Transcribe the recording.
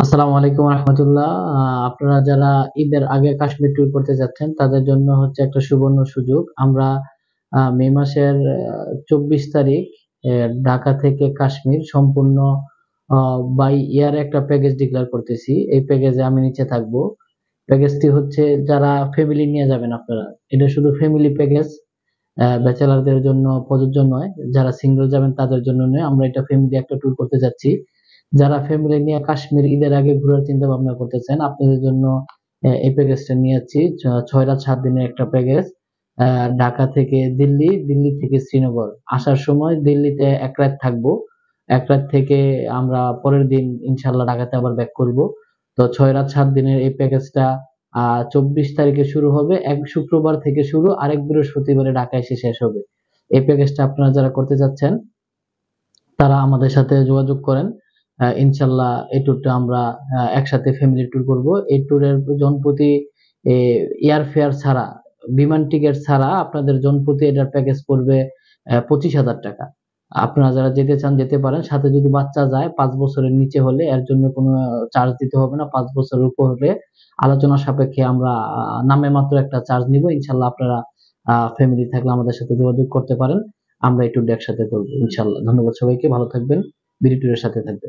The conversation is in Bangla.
আসসালামু আলাইকুম রহমতুল্লাহ আপনারা যারা ঈদের আগে কাশ্মীর ট্যুর করতে যাচ্ছেন তাদের জন্য হচ্ছে একটা সুবর্ণ সুযোগ আমরা মে মাসের চব্বিশ তারিখ ঢাকা থেকে কাশ্মীর সম্পূর্ণ বাই ইয়ার একটা প্যাকেজ ডিক্লেয়ার করতেছি এই প্যাকেজে আমি নিচে থাকবো প্যাকেজটি হচ্ছে যারা ফ্যামিলি নিয়ে যাবেন আপনারা এটা শুধু ফ্যামিলি প্যাকেজ ব্যাচেলারদের জন্য প্রযোজ্য নয় যারা সিঙ্গেল যাবেন তাদের জন্য নয় আমরা এটা ফ্যামিলি একটা ট্যুর করতে যাচ্ছি যারা ফ্যামিলি নিয়ে কাশ্মীর ঈদের আগে ঘোরার চিন্তা ভাবনা করতেছেন আপনাদের জন্য এই প্যাকেজটা নিয়েছি ছয় রাত সাত দিনের একটা প্যাকেজ ঢাকা থেকে দিল্লি দিল্লি থেকে শ্রীনগর আসার সময় দিল্লিতে এক রাত থাকবো এক রাত থেকে আমরা পরের দিন ইনশাল্লাহ ঢাকাতে আবার ব্যাক করব তো ছয় রাত সাত দিনের এই প্যাকেজটা চব্বিশ তারিখে শুরু হবে এক শুক্রবার থেকে শুরু আরেক বৃহস্পতিবারে ঢাকায় এসে শেষ হবে এই প্যাকেজটা আপনারা যারা করতে চাচ্ছেন তারা আমাদের সাথে যোগাযোগ করেন ইনশাল্লাহ এই ট্যুরটা আমরা একসাথে ফ্যামিলি ট্যুর করব এই ট্যুরের জনপ্রতি এয়ার ফেয়ার ছাড়া বিমান টিকিট ছাড়া আপনাদের জনপ্রতি এটার প্যাকেজ পড়বে পঁচিশ হাজার টাকা আপনারা যারা যেতে চান যেতে পারেন সাথে যদি বাচ্চা যায় পাঁচ বছরের নিচে হলে এর জন্য কোনো চার্জ দিতে হবে না পাঁচ বছরের উপর হলে আলোচনা সাপেক্ষে আমরা নামে মাত্র একটা চার্জ নিব ইনশাল্লাহ আপনারা ফ্যামিলি থাকলে আমাদের সাথে যোগাযোগ করতে পারেন আমরা এই ট্যুরটা একসাথে করবো ইনশাল্লাহ ধন্যবাদ সবাইকে ভালো থাকবেন ভিডিওটির সাথে থাকবে